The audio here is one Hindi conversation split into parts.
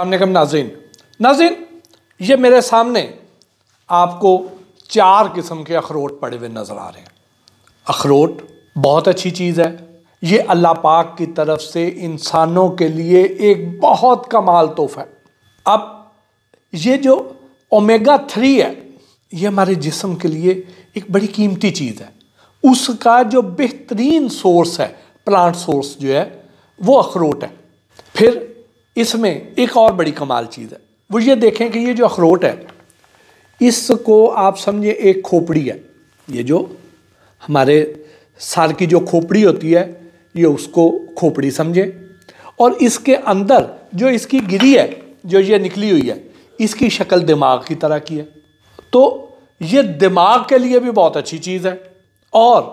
अलैक्म नाजीन नाजीन ये मेरे सामने आपको चार किस्म के अखरोट पड़े हुए नज़र आ रहे हैं अखरोट बहुत अच्छी चीज़ है ये अल्लाह पाक की तरफ से इंसानों के लिए एक बहुत कमाल तोहफ़ा है अब ये जो ओमेगा थ्री है ये हमारे जिसम के लिए एक बड़ी कीमती चीज़ है उसका जो बेहतरीन सोर्स है प्लांट सोर्स जो है वो अखरोट है फिर इसमें एक और बड़ी कमाल चीज़ है वो ये देखें कि ये जो अखरोट है इसको आप समझिए एक खोपड़ी है ये जो हमारे सार की जो खोपड़ी होती है ये उसको खोपड़ी समझे और इसके अंदर जो इसकी गिरी है जो ये निकली हुई है इसकी शक्ल दिमाग की तरह की है तो ये दिमाग के लिए भी बहुत अच्छी चीज़ है और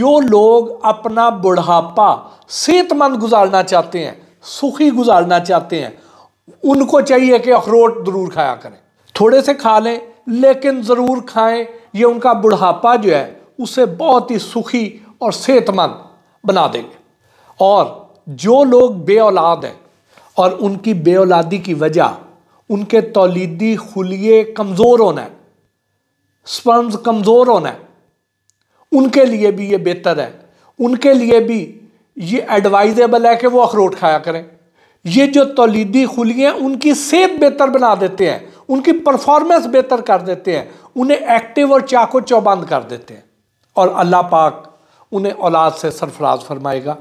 जो लोग अपना बुढ़ापा सेहतमंद गुजारना चाहते हैं सुखी गुजारना चाहते हैं उनको चाहिए कि अखरोट ज़रूर खाया करें थोड़े से खा लें लेकिन ज़रूर खाएं ये उनका बुढ़ापा जो है उसे बहुत ही सुखी और सेहतमंद बना देंगे और जो लोग बे औलाद हैं और उनकी बे औलादी की वजह उनके तोलीदी खुलिए कमज़ोर होना है स्पर्म्स कमज़ोर होना है उनके लिए भी ये बेहतर है उनके लिए भी ये एडवाइजेबल है कि वो अखरोट खाया करें ये जो तोलीदी खुली हैं उनकी सेहत बेहतर बना देते हैं उनकी परफॉर्मेंस बेहतर कर देते हैं उन्हें एक्टिव और चाको चौबंद कर देते हैं और अल्लाह पाक उन्हें औलाद से सरफराज फरमाएगा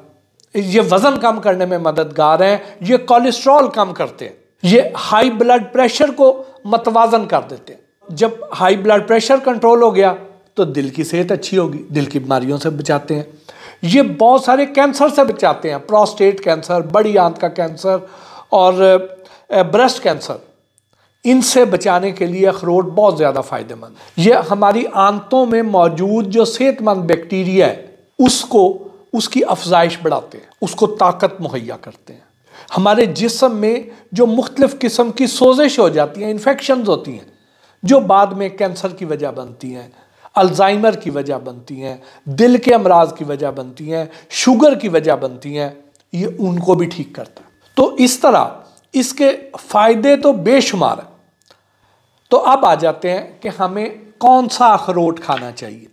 ये वज़न कम करने में मददगार हैं ये कोलेस्ट्रॉल कम करते हैं ये हाई ब्लड प्रेशर को मतवाजन कर देते हैं जब हाई ब्लड प्रेशर कंट्रोल हो गया तो दिल की सेहत अच्छी होगी दिल की बीमारियों से बचाते हैं ये बहुत सारे कैंसर से बचाते हैं प्रोस्टेट कैंसर बड़ी आंत का कैंसर और ब्रेस्ट कैंसर इनसे बचाने के लिए अखरोट बहुत ज़्यादा फ़ायदेमंद ये हमारी आंतों में मौजूद जो सेहतमंद बैक्टीरिया है उसको उसकी अफजाइश बढ़ाते हैं उसको ताकत मुहैया करते हैं हमारे जिसम में जो मुख्तलिफ़ किस्म की सोजिश हो जाती है इन्फेक्शन होती हैं जो बाद में कैंसर की वजह बनती हैं अल्जाइमर की वजह बनती हैं दिल के अमराज की वजह बनती हैं शुगर की वजह बनती हैं ये उनको भी ठीक करता है तो इस तरह इसके फ़ायदे तो बेशुमार हैं तो अब आ जाते हैं कि हमें कौन सा अखरोट खाना चाहिए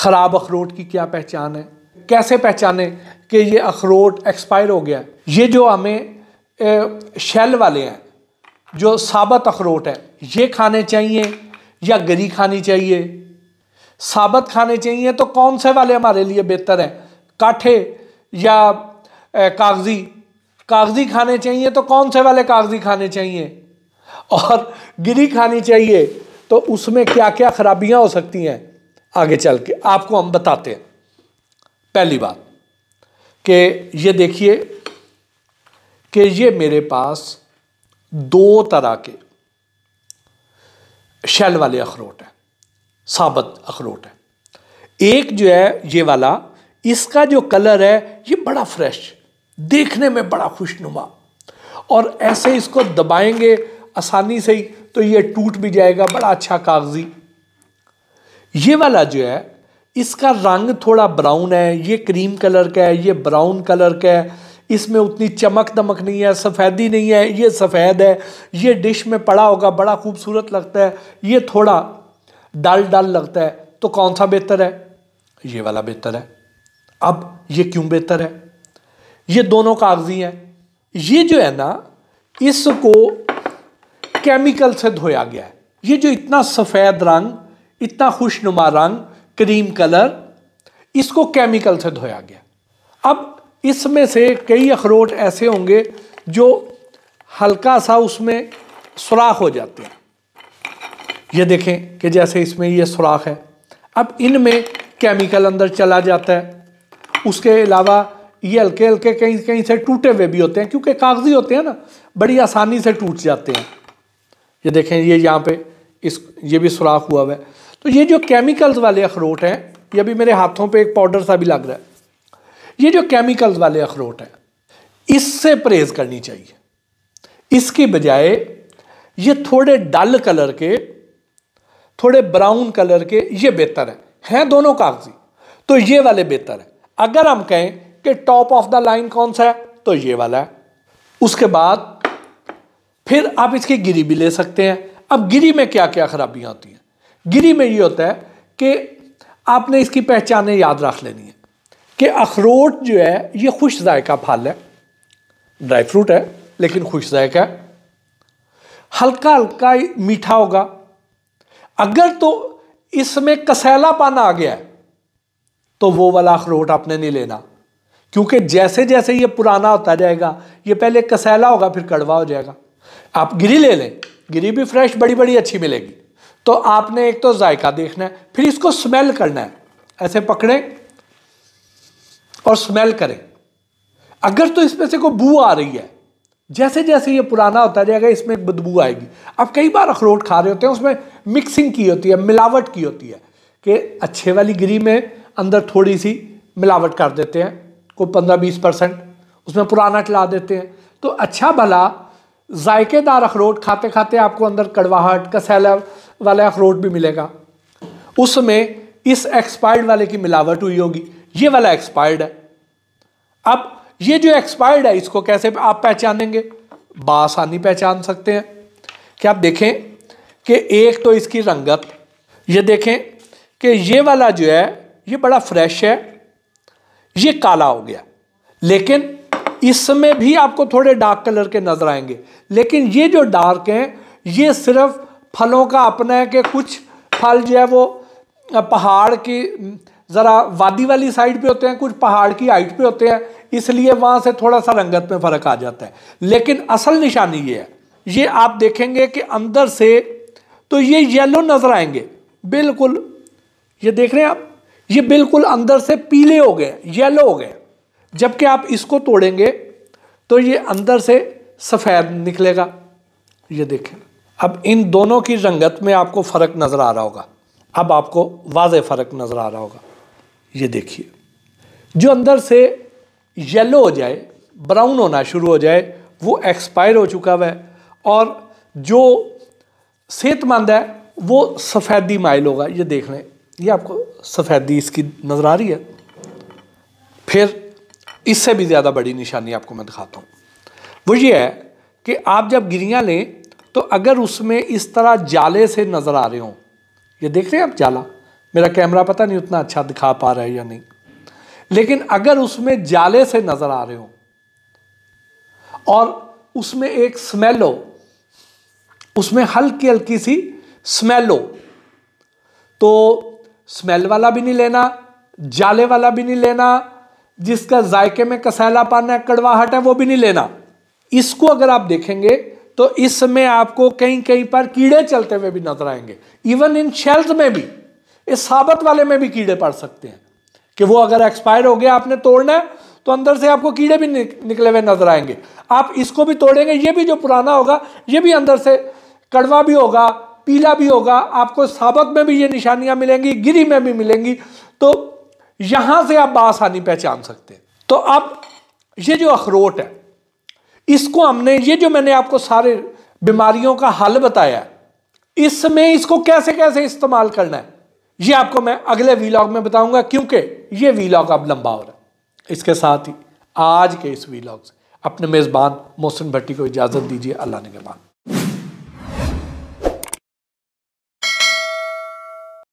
ख़राब अखरोट की क्या पहचान है कैसे पहचाने कि ये अखरोट एक्सपायर हो गया ये जो हमें शेल वाले हैं जो साबत अखरोट हैं ये खाने चाहिए या गरी खानी चाहिए साबत खाने चाहिए तो कौन से वाले हमारे लिए बेहतर हैं काठे या कागज़ी कागज़ी खाने चाहिए तो कौन से वाले कागज़ी खाने चाहिए और गिरी खानी चाहिए तो उसमें क्या क्या खराबियां हो सकती हैं आगे चल के आपको हम बताते हैं पहली बात कि ये देखिए कि ये मेरे पास दो तरह के शैल वाले अखरोट हैं साबत अखरोट है एक जो है ये वाला इसका जो कलर है ये बड़ा फ्रेश देखने में बड़ा खुशनुमा और ऐसे इसको दबाएंगे आसानी से ही तो ये टूट भी जाएगा बड़ा अच्छा कागजी ये वाला जो है इसका रंग थोड़ा ब्राउन है ये क्रीम कलर का है ये ब्राउन कलर का है इसमें उतनी चमक दमक नहीं है सफ़ेदी नहीं है ये सफ़ेद है ये डिश में पड़ा होगा बड़ा खूबसूरत लगता है ये थोड़ा डाल डल लगता है तो कौन सा बेहतर है ये वाला बेहतर है अब ये क्यों बेहतर है ये दोनों कागजी हैं ये जो है ना इसको केमिकल से धोया गया है ये जो इतना सफ़ेद रंग इतना खुशनुमा रंग क्रीम कलर इसको केमिकल से धोया गया अब इसमें से कई अखरोट ऐसे होंगे जो हल्का सा उसमें सुराख हो जाते हैं ये देखें कि जैसे इसमें ये सुराख है अब इनमें केमिकल अंदर चला जाता है उसके अलावा ये हल्के हल्के कहीं कहीं से टूटे हुए भी होते हैं क्योंकि कागजी होते हैं ना बड़ी आसानी से टूट जाते हैं ये देखें ये यहाँ पे इस ये भी सुराख हुआ हुआ है तो ये जो केमिकल्स वाले अखरोट हैं ये भी मेरे हाथों पे एक पाउडर सा भी लग रहा है ये जो केमिकल्स वाले अखरोट हैं इससे परहेज़ करनी चाहिए इसकी बजाय ये थोड़े डल कलर के थोड़े ब्राउन कलर के ये बेहतर है हैं दोनों कागजी तो ये वाले बेहतर है अगर हम कहें कि टॉप ऑफ द लाइन कौन सा है तो ये वाला है उसके बाद फिर आप इसकी गिरी भी ले सकते हैं अब गिरी में क्या क्या खराबियां होती हैं गिरी में ये होता है कि आपने इसकी पहचानें याद रख लेनी है कि अखरोट जो है ये खुश जायका फल है ड्राई फ्रूट है लेकिन खुश जायका है हल्का हल्का मीठा होगा अगर तो इसमें कसैला पाना आ गया है तो वो वाला अखरोट आपने नहीं लेना क्योंकि जैसे जैसे ये पुराना होता जाएगा ये पहले कसैला होगा फिर कड़वा हो जाएगा आप गिरी ले लें गिरी भी फ्रेश बड़ी बड़ी अच्छी मिलेगी तो आपने एक तो जायका देखना है फिर इसको स्मेल करना है ऐसे पकड़ें और स्मेल करें अगर तो इसमें से कोई बू आ रही है जैसे जैसे ये पुराना होता जाएगा इसमें एक बदबू आएगी अब कई बार अखरोट खा रहे होते हैं उसमें मिक्सिंग की होती है मिलावट की होती है कि अच्छे वाली गिरी में अंदर थोड़ी सी मिलावट कर देते हैं कोई पंद्रह बीस परसेंट उसमें पुराना खिला देते हैं तो अच्छा भला जायकेदार अखरोट खाते खाते आपको अंदर कड़वाहट कसैला वाला अखरोट भी मिलेगा उसमें इस एक्सपायर्ड वाले की मिलावट हुई होगी ये वाला एक्सपायर्ड है अब ये जो एक्सपायर्ड है इसको कैसे आप पहचानेंगे बासानी पहचान सकते हैं कि आप देखें कि एक तो इसकी रंगत ये देखें कि ये वाला जो है ये बड़ा फ्रेश है ये काला हो गया लेकिन इसमें भी आपको थोड़े डार्क कलर के नज़र आएंगे लेकिन ये जो डार्क हैं ये सिर्फ फलों का अपना है कि कुछ फल जो है वो पहाड़ की ज़रा वादी वाली साइड पे होते हैं कुछ पहाड़ की हाइट पे होते हैं इसलिए वहाँ से थोड़ा सा रंगत में फ़र्क आ जाता है लेकिन असल निशानी ये है ये आप देखेंगे कि अंदर से तो ये येलो नज़र आएंगे बिल्कुल ये देख रहे हैं आप ये बिल्कुल अंदर से पीले हो गए येलो हो गए जबकि आप इसको तोड़ेंगे तो ये अंदर से सफ़ेद निकलेगा ये देखें अब इन दोनों की रंगत में आपको फ़र्क नज़र आ रहा होगा अब आपको वाज फ़र्क नज़र आ रहा होगा ये देखिए जो अंदर से येलो हो जाए ब्राउन होना शुरू हो जाए वो एक्सपायर हो चुका हुआ है और जो सेहतमंद है वो सफ़ेदी माइल होगा ये देख लें ये आपको सफ़ेदी इसकी नज़र आ रही है फिर इससे भी ज़्यादा बड़ी निशानी आपको मैं दिखाता हूँ वो ये है कि आप जब गिरियाँ लें तो अगर उसमें इस तरह जाले से नज़र आ रहे हों ये देख रहे हैं आप जाला मेरा कैमरा पता नहीं उतना अच्छा दिखा पा रहा है या नहीं लेकिन अगर उसमें जाले से नजर आ रहे हो और उसमें एक स्मेल हो उसमें हल्की हल्की सी स्मेल हो तो स्मेल वाला भी नहीं लेना जाले वाला भी नहीं लेना जिसका जायके में कसैला पाना है कड़वाहट है वो भी नहीं लेना इसको अगर आप देखेंगे तो इसमें आपको कहीं कहीं पर कीड़े चलते हुए भी नजर आएंगे इवन इन शेल्स में भी इस साबत वाले में भी कीड़े पड़ सकते हैं कि वो अगर एक्सपायर हो गया आपने तोड़ना है तो अंदर से आपको कीड़े भी निकले हुए नजर आएंगे आप इसको भी तोड़ेंगे ये भी जो पुराना होगा ये भी अंदर से कड़वा भी होगा पीला भी होगा आपको साबत में भी ये निशानियां मिलेंगी गिरी में भी मिलेंगी तो यहां से आप बासानी पहचान सकते हैं तो अब ये जो अखरोट है इसको हमने ये जो मैंने आपको सारे बीमारियों का हल बताया इसमें इसको कैसे कैसे इस्तेमाल करना है ये आपको मैं अगले वीलॉग में बताऊंगा क्योंकि ये वीलॉग अब लंबा हो रहा है इसके साथ ही आज के इस वीलॉग से अपने मेज़बान मोहसिन भट्टी को इजाज़त दीजिए अल्लाह ने के बाद